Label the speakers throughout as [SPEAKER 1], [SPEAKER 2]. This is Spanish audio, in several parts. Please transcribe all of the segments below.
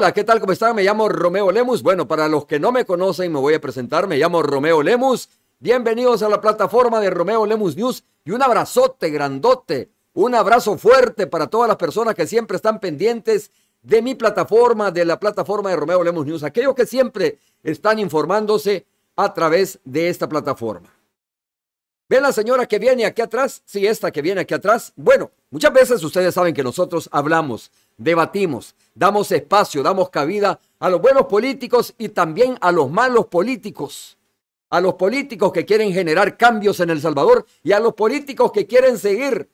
[SPEAKER 1] Hola, ¿qué tal? ¿Cómo están? Me llamo Romeo Lemus. Bueno, para los que no me conocen, me voy a presentar. Me llamo Romeo Lemus. Bienvenidos a la plataforma de Romeo Lemus News y un abrazote grandote, un abrazo fuerte para todas las personas que siempre están pendientes de mi plataforma, de la plataforma de Romeo Lemus News, aquellos que siempre están informándose a través de esta plataforma. ¿Ven la señora que viene aquí atrás? Sí, esta que viene aquí atrás. Bueno, muchas veces ustedes saben que nosotros hablamos debatimos, damos espacio, damos cabida a los buenos políticos y también a los malos políticos, a los políticos que quieren generar cambios en El Salvador y a los políticos que quieren seguir,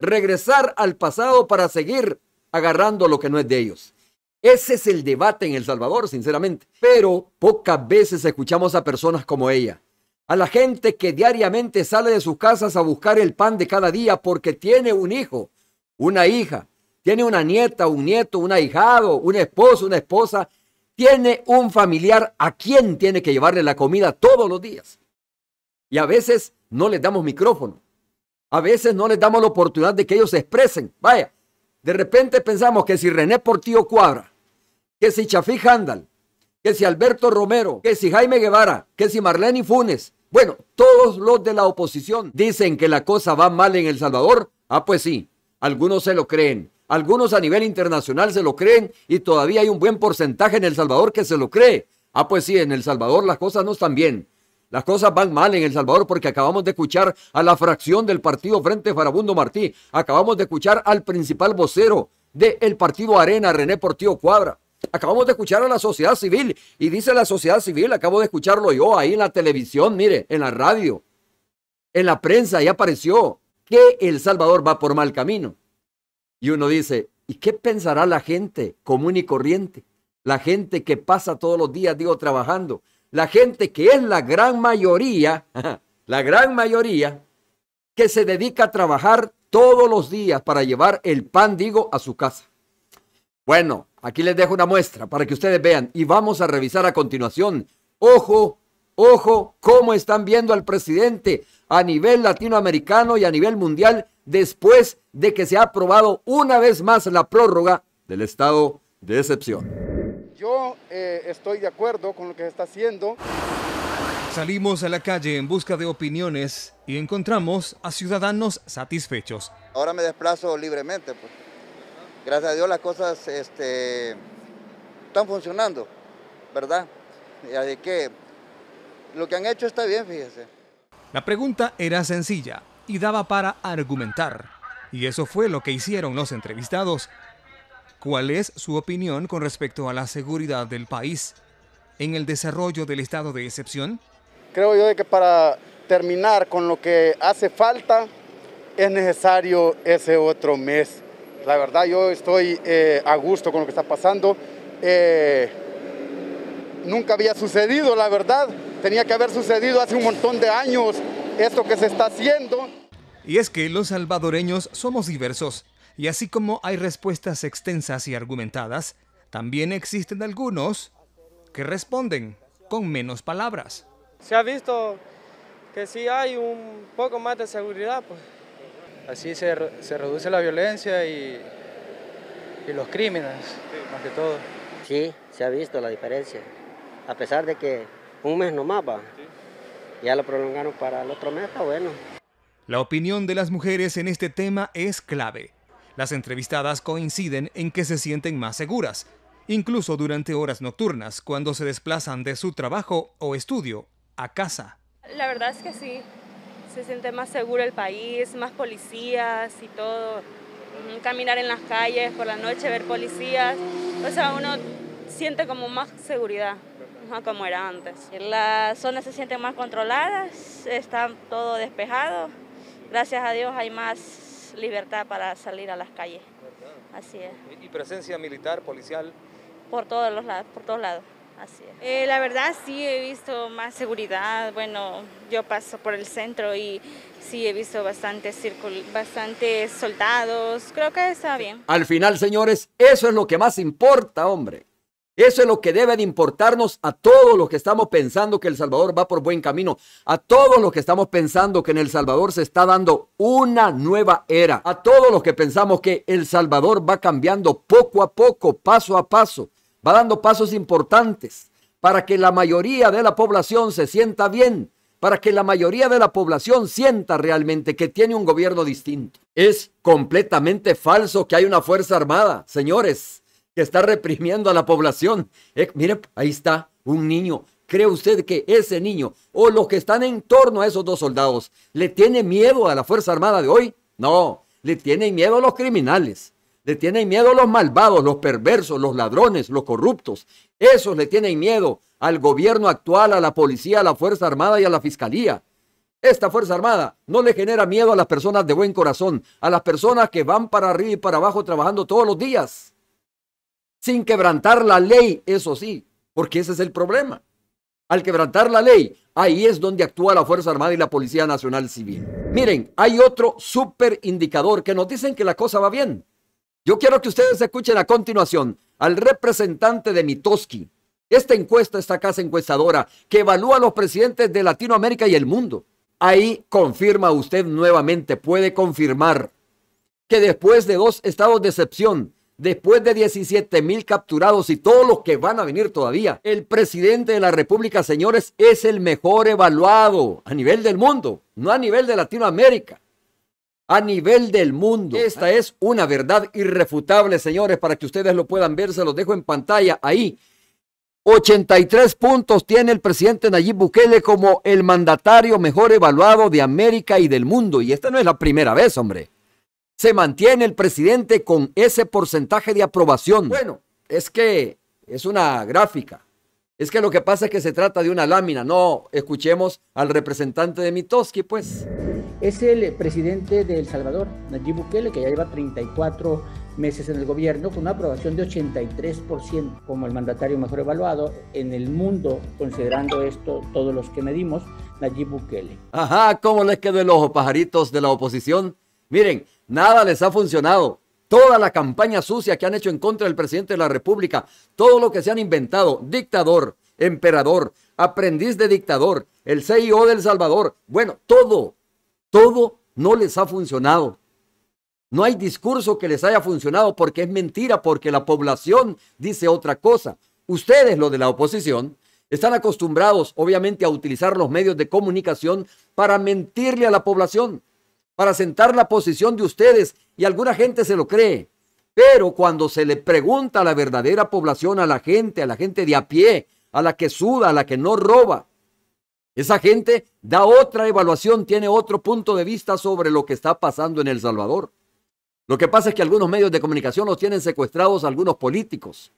[SPEAKER 1] regresar al pasado para seguir agarrando lo que no es de ellos. Ese es el debate en El Salvador, sinceramente. Pero pocas veces escuchamos a personas como ella, a la gente que diariamente sale de sus casas a buscar el pan de cada día porque tiene un hijo, una hija, tiene una nieta, un nieto, un ahijado, un esposo, una esposa, tiene un familiar a quien tiene que llevarle la comida todos los días. Y a veces no les damos micrófono. A veces no les damos la oportunidad de que ellos se expresen. Vaya, de repente pensamos que si René Portillo Cuadra, que si Chafí Handal, que si Alberto Romero, que si Jaime Guevara, que si Marlene Funes, bueno, todos los de la oposición dicen que la cosa va mal en El Salvador. Ah, pues sí, algunos se lo creen, algunos a nivel internacional se lo creen y todavía hay un buen porcentaje en El Salvador que se lo cree. Ah, pues sí, en El Salvador las cosas no están bien. Las cosas van mal en El Salvador porque acabamos de escuchar a la fracción del partido Frente Farabundo Martí. Acabamos de escuchar al principal vocero del partido Arena, René Portillo Cuadra. Acabamos de escuchar a la sociedad civil y dice la sociedad civil, acabo de escucharlo yo ahí en la televisión, mire, en la radio, en la prensa, y apareció que El Salvador va por mal camino. Y uno dice, ¿y qué pensará la gente común y corriente? La gente que pasa todos los días, digo, trabajando. La gente que es la gran mayoría, la gran mayoría, que se dedica a trabajar todos los días para llevar el pan, digo, a su casa. Bueno, aquí les dejo una muestra para que ustedes vean y vamos a revisar a continuación. Ojo Ojo cómo están viendo al presidente a nivel latinoamericano y a nivel mundial después de que se ha aprobado una vez más la prórroga del estado de excepción.
[SPEAKER 2] Yo eh, estoy de acuerdo con lo que se está haciendo. Salimos a la calle en busca de opiniones y encontramos a ciudadanos satisfechos.
[SPEAKER 1] Ahora me desplazo libremente. Pues. Gracias a Dios las cosas este, están funcionando, ¿verdad? De que lo que han hecho está bien, fíjese.
[SPEAKER 2] La pregunta era sencilla y daba para argumentar. Y eso fue lo que hicieron los entrevistados. ¿Cuál es su opinión con respecto a la seguridad del país en el desarrollo del estado de excepción? Creo yo que para terminar con lo que hace falta es necesario ese otro mes. La verdad yo estoy eh, a gusto con lo que está pasando. Eh, nunca había sucedido, la verdad. Tenía que haber sucedido hace un montón de años esto que se está haciendo. Y es que los salvadoreños somos diversos, y así como hay respuestas extensas y argumentadas, también existen algunos que responden con menos palabras. Se ha visto que sí hay un poco más de seguridad. Pues. Así se, se reduce la violencia y, y los crímenes, más que
[SPEAKER 3] todo. Sí, se ha visto la diferencia, a pesar de que un mes nomás va.
[SPEAKER 1] Ya lo prolongaron para el otro mes, está bueno.
[SPEAKER 2] La opinión de las mujeres en este tema es clave. Las entrevistadas coinciden en que se sienten más seguras, incluso durante horas nocturnas, cuando se desplazan de su trabajo o estudio a casa.
[SPEAKER 3] La verdad es que sí, se siente más seguro el país, más policías y todo. Mm, caminar en las calles por la noche, ver policías, o sea, uno siente como más seguridad. No como era antes. Las zonas se sienten más controladas, está todo despejado. Gracias a Dios hay más libertad para salir a las calles. Así es.
[SPEAKER 2] Eh, ¿Y presencia militar, policial?
[SPEAKER 1] Por todos lados, por todos lados. Así es.
[SPEAKER 3] Eh, la verdad sí he visto más seguridad. Bueno, yo paso por el centro y sí he visto bastantes, bastantes soldados. Creo que está bien.
[SPEAKER 1] Al final, señores, eso es lo que más importa, hombre. Eso es lo que debe de importarnos a todos los que estamos pensando que El Salvador va por buen camino, a todos los que estamos pensando que en El Salvador se está dando una nueva era, a todos los que pensamos que El Salvador va cambiando poco a poco, paso a paso, va dando pasos importantes para que la mayoría de la población se sienta bien, para que la mayoría de la población sienta realmente que tiene un gobierno distinto. Es completamente falso que hay una Fuerza Armada, señores que está reprimiendo a la población. Eh, mire, ahí está un niño. ¿Cree usted que ese niño o los que están en torno a esos dos soldados le tiene miedo a la Fuerza Armada de hoy? No, le tienen miedo a los criminales. Le tienen miedo a los malvados, los perversos, los ladrones, los corruptos. Esos le tienen miedo al gobierno actual, a la policía, a la Fuerza Armada y a la Fiscalía. Esta Fuerza Armada no le genera miedo a las personas de buen corazón, a las personas que van para arriba y para abajo trabajando todos los días sin quebrantar la ley, eso sí, porque ese es el problema. Al quebrantar la ley, ahí es donde actúa la Fuerza Armada y la Policía Nacional Civil. Miren, hay otro súper indicador que nos dicen que la cosa va bien. Yo quiero que ustedes escuchen a continuación al representante de Mitoski, esta encuesta, esta casa encuestadora que evalúa a los presidentes de Latinoamérica y el mundo. Ahí confirma usted nuevamente, puede confirmar que después de dos estados de excepción Después de 17 mil capturados y todos los que van a venir todavía, el presidente de la República, señores, es el mejor evaluado a nivel del mundo, no a nivel de Latinoamérica, a nivel del mundo. Esta es una verdad irrefutable, señores, para que ustedes lo puedan ver, se los dejo en pantalla ahí. 83 puntos tiene el presidente Nayib Bukele como el mandatario mejor evaluado de América y del mundo. Y esta no es la primera vez, hombre se mantiene el presidente con ese porcentaje de aprobación. Bueno, es que es una gráfica. Es que lo que pasa es que se trata de una lámina. No, escuchemos al representante de Mitoski, pues. Es el eh, presidente de El Salvador, Nayib Bukele, que ya lleva 34 meses en el gobierno con una aprobación de 83% como el mandatario mejor evaluado en el mundo, considerando esto todos los que medimos, Nayib Bukele. Ajá, ¿cómo les quedó el ojo, pajaritos de la oposición? Miren, Nada les ha funcionado. Toda la campaña sucia que han hecho en contra del presidente de la República, todo lo que se han inventado, dictador, emperador, aprendiz de dictador, el CIO e del Salvador, bueno, todo, todo no les ha funcionado. No hay discurso que les haya funcionado porque es mentira, porque la población dice otra cosa. Ustedes, lo de la oposición, están acostumbrados, obviamente, a utilizar los medios de comunicación para mentirle a la población para sentar la posición de ustedes y alguna gente se lo cree. Pero cuando se le pregunta a la verdadera población, a la gente, a la gente de a pie, a la que suda, a la que no roba, esa gente da otra evaluación, tiene otro punto de vista sobre lo que está pasando en El Salvador. Lo que pasa es que algunos medios de comunicación los tienen secuestrados algunos políticos.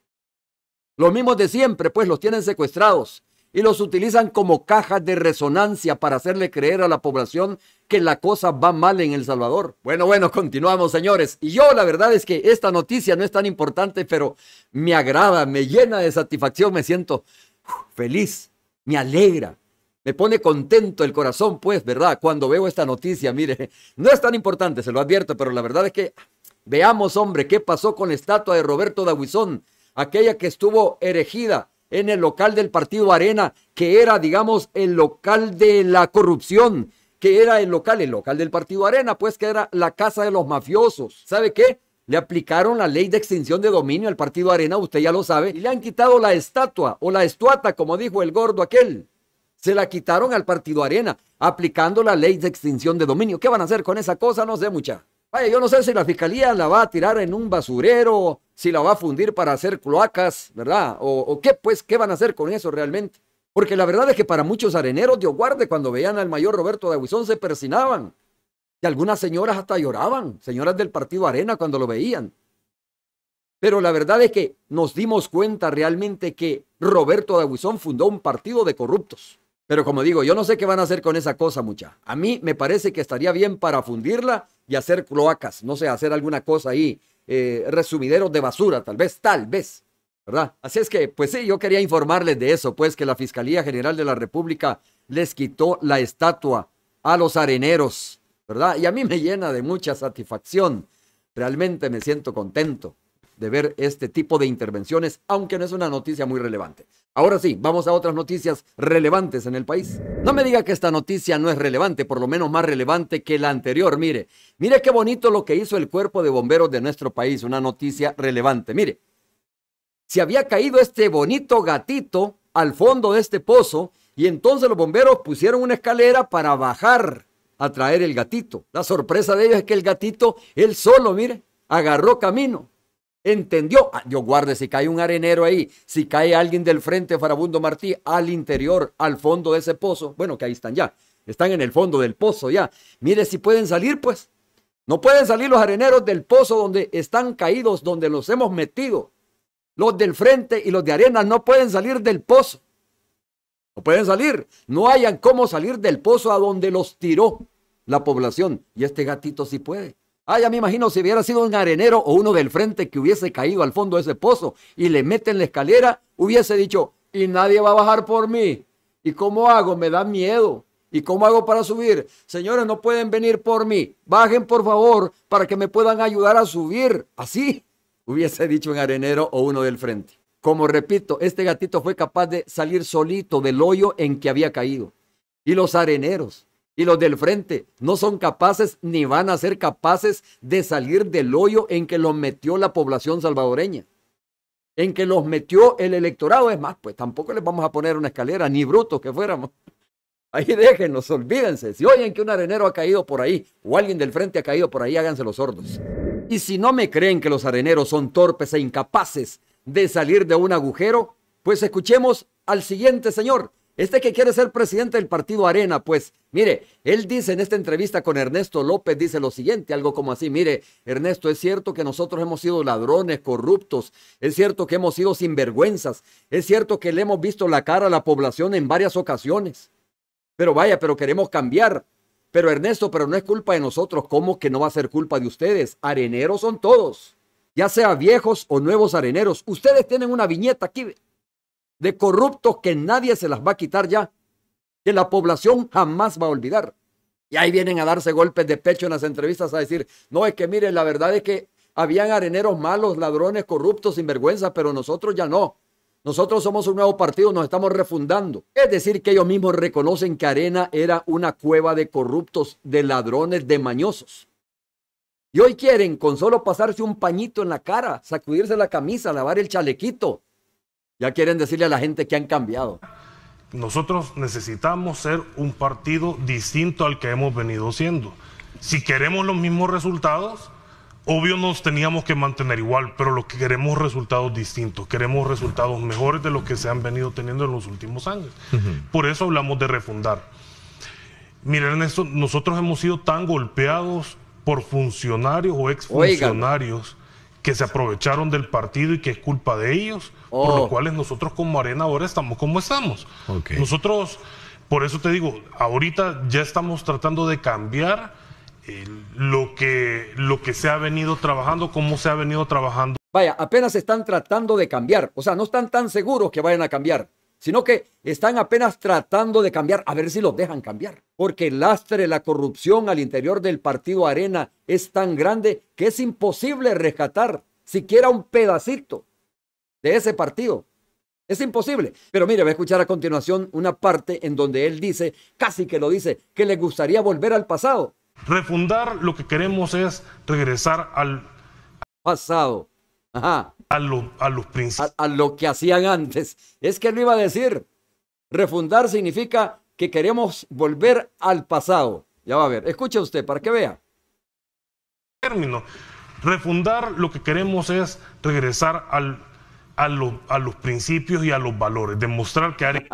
[SPEAKER 1] Los mismos de siempre, pues los tienen secuestrados y los utilizan como cajas de resonancia para hacerle creer a la población que la cosa va mal en El Salvador. Bueno, bueno, continuamos, señores. Y yo la verdad es que esta noticia no es tan importante, pero me agrada, me llena de satisfacción, me siento feliz, me alegra. Me pone contento el corazón, pues, ¿verdad? Cuando veo esta noticia, mire, no es tan importante, se lo advierto, pero la verdad es que veamos, hombre, qué pasó con la estatua de Roberto Dawizón, aquella que estuvo erigida en el local del partido Arena, que era, digamos, el local de la corrupción, que era el local, el local del partido Arena, pues que era la casa de los mafiosos. ¿Sabe qué? Le aplicaron la ley de extinción de dominio al partido Arena, usted ya lo sabe, y le han quitado la estatua o la estuata, como dijo el gordo aquel. Se la quitaron al partido Arena, aplicando la ley de extinción de dominio. ¿Qué van a hacer con esa cosa? No sé, mucha. Vaya, yo no sé si la fiscalía la va a tirar en un basurero si la va a fundir para hacer cloacas, ¿verdad? O, qué, pues, ¿qué van a hacer con eso realmente? Porque la verdad es que para muchos areneros, Dios guarde, cuando veían al mayor Roberto de Aguizón se persinaban. Y algunas señoras hasta lloraban, señoras del partido Arena cuando lo veían. Pero la verdad es que nos dimos cuenta realmente que Roberto de Aguizón fundó un partido de corruptos. Pero como digo, yo no sé qué van a hacer con esa cosa, mucha. A mí me parece que estaría bien para fundirla y hacer cloacas, no sé, hacer alguna cosa ahí eh, resumideros de basura, tal vez, tal vez. ¿Verdad? Así es que, pues sí, yo quería informarles de eso, pues que la Fiscalía General de la República les quitó la estatua a los areneros, ¿verdad? Y a mí me llena de mucha satisfacción. Realmente me siento contento de ver este tipo de intervenciones, aunque no es una noticia muy relevante. Ahora sí, vamos a otras noticias relevantes en el país. No me diga que esta noticia no es relevante, por lo menos más relevante que la anterior. Mire, mire qué bonito lo que hizo el cuerpo de bomberos de nuestro país, una noticia relevante. Mire, se había caído este bonito gatito al fondo de este pozo y entonces los bomberos pusieron una escalera para bajar a traer el gatito. La sorpresa de ellos es que el gatito, él solo, mire, agarró camino entendió. Dios ah, guarde, si cae un arenero ahí, si cae alguien del frente, Farabundo Martí, al interior, al fondo de ese pozo, bueno, que ahí están ya, están en el fondo del pozo ya. Mire si pueden salir, pues. No pueden salir los areneros del pozo donde están caídos, donde los hemos metido. Los del frente y los de arena no pueden salir del pozo. No pueden salir. No hayan cómo salir del pozo a donde los tiró la población. Y este gatito sí puede. Ah, ya me imagino si hubiera sido un arenero o uno del frente que hubiese caído al fondo de ese pozo y le meten la escalera, hubiese dicho, y nadie va a bajar por mí. ¿Y cómo hago? Me da miedo. ¿Y cómo hago para subir? Señores, no pueden venir por mí. Bajen, por favor, para que me puedan ayudar a subir. Así hubiese dicho un arenero o uno del frente. Como repito, este gatito fue capaz de salir solito del hoyo en que había caído. Y los areneros y los del frente no son capaces ni van a ser capaces de salir del hoyo en que los metió la población salvadoreña, en que los metió el electorado. Es más, pues tampoco les vamos a poner una escalera, ni brutos que fuéramos. Ahí déjenlos, olvídense. Si oyen que un arenero ha caído por ahí o alguien del frente ha caído por ahí, háganse los sordos. Y si no me creen que los areneros son torpes e incapaces de salir de un agujero, pues escuchemos al siguiente señor, este que quiere ser presidente del partido Arena, pues, mire, él dice en esta entrevista con Ernesto López, dice lo siguiente, algo como así, mire, Ernesto, es cierto que nosotros hemos sido ladrones, corruptos, es cierto que hemos sido sinvergüenzas, es cierto que le hemos visto la cara a la población en varias ocasiones, pero vaya, pero queremos cambiar. Pero Ernesto, pero no es culpa de nosotros, ¿cómo que no va a ser culpa de ustedes? Areneros son todos, ya sea viejos o nuevos areneros. Ustedes tienen una viñeta aquí, de corruptos que nadie se las va a quitar ya, que la población jamás va a olvidar. Y ahí vienen a darse golpes de pecho en las entrevistas a decir, no, es que miren, la verdad es que habían areneros malos, ladrones, corruptos, vergüenza pero nosotros ya no. Nosotros somos un nuevo partido, nos estamos refundando. Es decir, que ellos mismos reconocen que Arena era una cueva de corruptos, de ladrones, de mañosos. Y hoy quieren, con solo pasarse un pañito en la cara, sacudirse la camisa, lavar el chalequito, ya quieren decirle a la gente que han cambiado.
[SPEAKER 3] Nosotros necesitamos ser un partido distinto al que hemos venido siendo. Si queremos los mismos resultados, obvio nos teníamos que mantener igual, pero lo que queremos resultados distintos, queremos resultados mejores de los que se han venido teniendo en los últimos años. Por eso hablamos de refundar. Miren, esto, nosotros hemos sido tan golpeados por funcionarios o exfuncionarios que se aprovecharon del partido y que es culpa de ellos, por lo oh. cual nosotros como Arena ahora estamos como estamos. Nosotros, por eso te digo, ahorita ya estamos tratando de cambiar eh, lo, que, lo que se ha venido trabajando, cómo se ha venido trabajando.
[SPEAKER 1] Vaya, apenas están tratando de cambiar, o sea, no están tan seguros que vayan a cambiar sino que están apenas tratando de cambiar, a ver si los dejan cambiar. Porque el lastre, la corrupción al interior del partido Arena es tan grande que es imposible rescatar siquiera un pedacito de ese partido. Es imposible. Pero mire, voy a escuchar a continuación una parte en donde él dice, casi que lo dice, que le gustaría volver al pasado.
[SPEAKER 3] Refundar lo que queremos es
[SPEAKER 1] regresar al pasado. Ajá a, lo, los principios. A, lo que hacían antes. Es que lo iba a decir. Refundar significa que queremos volver al pasado. Ya va a ver. Escuche usted para que vea.
[SPEAKER 3] Término. Refundar lo que queremos es regresar al, a, los
[SPEAKER 1] principios y a los valores. Demostrar que...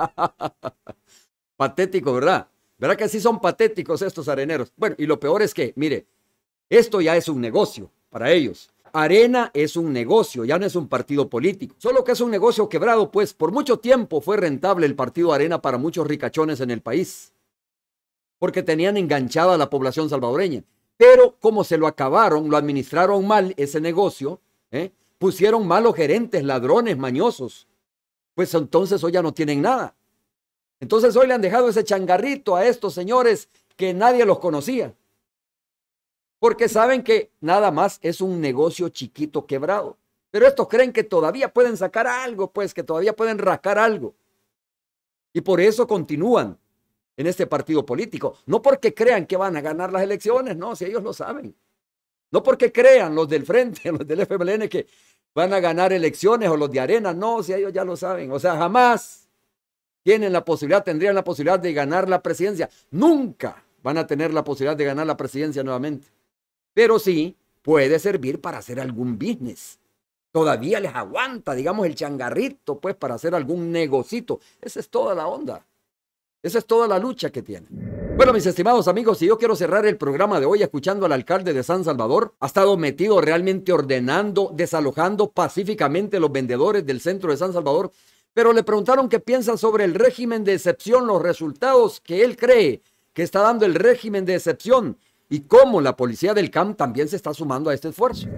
[SPEAKER 1] Patético, ¿verdad? ¿Verdad que sí son patéticos estos areneros? Bueno, y lo peor es que, mire, esto ya es un negocio para ellos. Arena es un negocio, ya no es un partido político. Solo que es un negocio quebrado, pues por mucho tiempo fue rentable el partido Arena para muchos ricachones en el país, porque tenían enganchada a la población salvadoreña. Pero como se lo acabaron, lo administraron mal ese negocio, ¿eh? pusieron malos gerentes, ladrones, mañosos. Pues entonces hoy ya no tienen nada. Entonces hoy le han dejado ese changarrito a estos señores que nadie los conocía porque saben que nada más es un negocio chiquito quebrado. Pero estos creen que todavía pueden sacar algo, pues que todavía pueden rascar algo. Y por eso continúan en este partido político. No porque crean que van a ganar las elecciones, no, si ellos lo saben. No porque crean los del frente, los del FMLN, que van a ganar elecciones o los de arena, no, si ellos ya lo saben. O sea, jamás tienen la posibilidad, tendrían la posibilidad de ganar la presidencia. Nunca van a tener la posibilidad de ganar la presidencia nuevamente pero sí puede servir para hacer algún business. Todavía les aguanta, digamos, el changarrito, pues, para hacer algún negocito. Esa es toda la onda. Esa es toda la lucha que tiene. Bueno, mis estimados amigos, si yo quiero cerrar el programa de hoy escuchando al alcalde de San Salvador, ha estado metido realmente ordenando, desalojando pacíficamente los vendedores del centro de San Salvador, pero le preguntaron qué piensa sobre el régimen de excepción, los resultados que él cree que está dando el régimen de excepción y cómo la policía del CAM también se está sumando a este esfuerzo.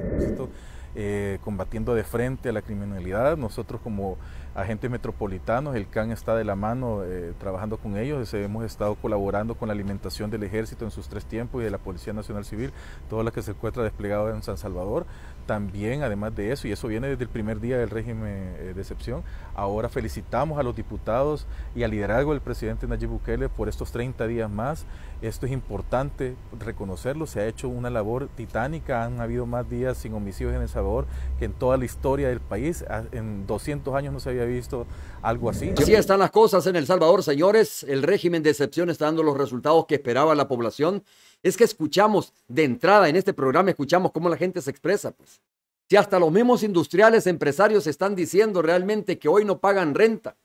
[SPEAKER 1] Eh, combatiendo de frente a la criminalidad. Nosotros
[SPEAKER 3] como agentes metropolitanos, el CAN está de la mano eh, trabajando con ellos, hemos estado colaborando con la alimentación del ejército en sus tres tiempos y de la Policía Nacional Civil, toda la que se encuentra desplegada en San Salvador también, además de eso, y eso viene desde el primer día del régimen eh, de excepción, ahora felicitamos a los diputados y al liderazgo del presidente Nayib Bukele por estos 30 días más. Esto es importante reconocerlo, se ha hecho una labor titánica, han habido más días sin homicidios en El Salvador que en toda la historia del país. Ah, en 200
[SPEAKER 1] años no se había visto algo así. Así están las cosas en El Salvador, señores. El régimen de excepción está dando los resultados que esperaba la población es que escuchamos de entrada en este programa, escuchamos cómo la gente se expresa, pues. Si hasta los mismos industriales, empresarios están diciendo realmente que hoy no pagan renta.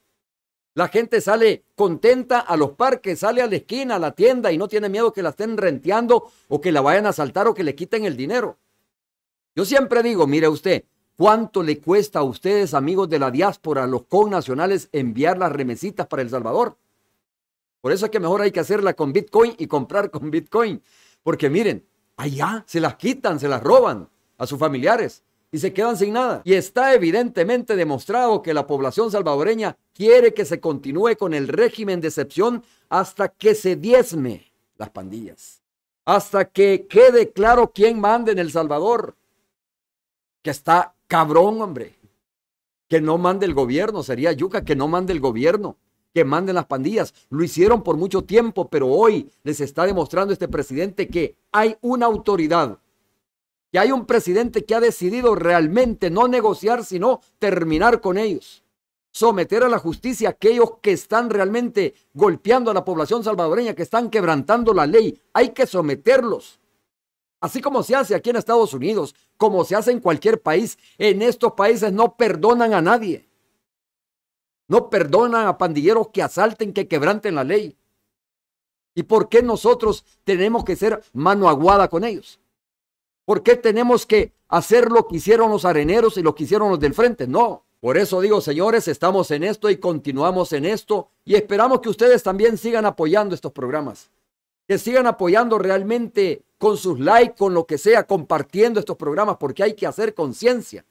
[SPEAKER 1] La gente sale contenta a los parques, sale a la esquina, a la tienda y no tiene miedo que la estén renteando o que la vayan a asaltar o que le quiten el dinero. Yo siempre digo, mire usted, ¿cuánto le cuesta a ustedes, amigos de la diáspora, los connacionales, enviar las remesitas para El Salvador? Por eso es que mejor hay que hacerla con Bitcoin y comprar con Bitcoin. Porque miren, allá se las quitan, se las roban a sus familiares y se quedan sin nada. Y está evidentemente demostrado que la población salvadoreña quiere que se continúe con el régimen de excepción hasta que se diezme las pandillas, hasta que quede claro quién manda en El Salvador. Que está cabrón, hombre. Que no mande el gobierno, sería yuca, que no mande el gobierno que manden las pandillas. Lo hicieron por mucho tiempo, pero hoy les está demostrando este presidente que hay una autoridad, que hay un presidente que ha decidido realmente no negociar, sino terminar con ellos. Someter a la justicia a aquellos que están realmente golpeando a la población salvadoreña, que están quebrantando la ley. Hay que someterlos. Así como se hace aquí en Estados Unidos, como se hace en cualquier país, en estos países no perdonan a nadie. No perdonan a pandilleros que asalten, que quebranten la ley. ¿Y por qué nosotros tenemos que ser mano aguada con ellos? ¿Por qué tenemos que hacer lo que hicieron los areneros y lo que hicieron los del frente? No. Por eso digo, señores, estamos en esto y continuamos en esto y esperamos que ustedes también sigan apoyando estos programas. Que sigan apoyando realmente con sus likes, con lo que sea, compartiendo estos programas porque hay que hacer conciencia.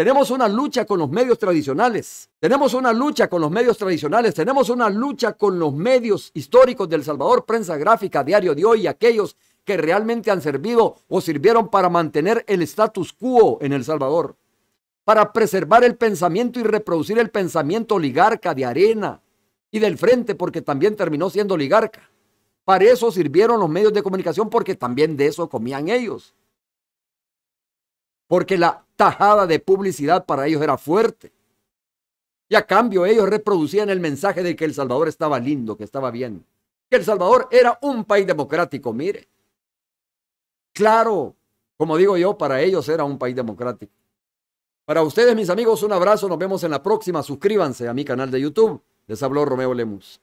[SPEAKER 1] Tenemos una lucha con los medios tradicionales. Tenemos una lucha con los medios tradicionales. Tenemos una lucha con los medios históricos del Salvador, prensa gráfica, diario de hoy, aquellos que realmente han servido o sirvieron para mantener el status quo en El Salvador, para preservar el pensamiento y reproducir el pensamiento oligarca de arena y del frente, porque también terminó siendo oligarca. Para eso sirvieron los medios de comunicación, porque también de eso comían ellos porque la tajada de publicidad para ellos era fuerte. Y a cambio ellos reproducían el mensaje de que El Salvador estaba lindo, que estaba bien, que El Salvador era un país democrático, mire. Claro, como digo yo, para ellos era un país democrático. Para ustedes, mis amigos, un abrazo, nos vemos en la próxima, suscríbanse a mi canal de YouTube. Les habló Romeo Lemus.